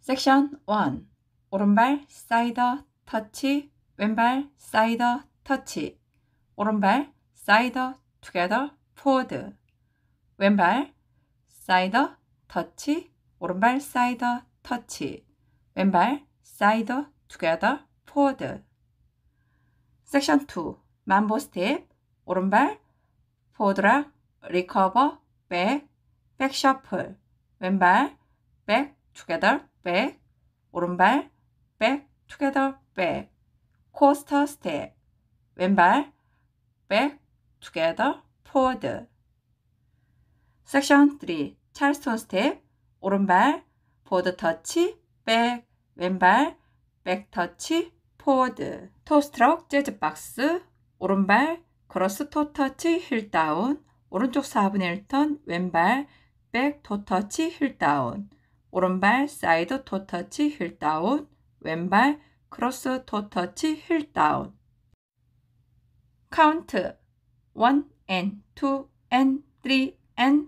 섹션 1 오른발 사이더 터치 왼발 사이더 터치 오른발 사이더 투게더 포워드 왼발 사이더 터치 오른발 사이드 터치 왼발 사이드 투게더 포워드 섹션 2 만보 스텝 오른발 포드락 리커버 백 백셔플 왼발 백 투게더 백 오른발 백 투게더 백 코스터 스텝 왼발 백 투게더 포워드 섹션 3 찰스톤 스텝 오른발 보드 터치 백 왼발 백 터치 포워드 토스트럭 재즈 박스 오른발 크로스 토 터치 힐 다운 오른쪽 4분의 1턴 왼발 백 토 터치 힐 다운 오른발 사이드 토 터치 힐 다운 왼발 크로스 토 터치 힐 다운 카운트 1 and 2 and 3 and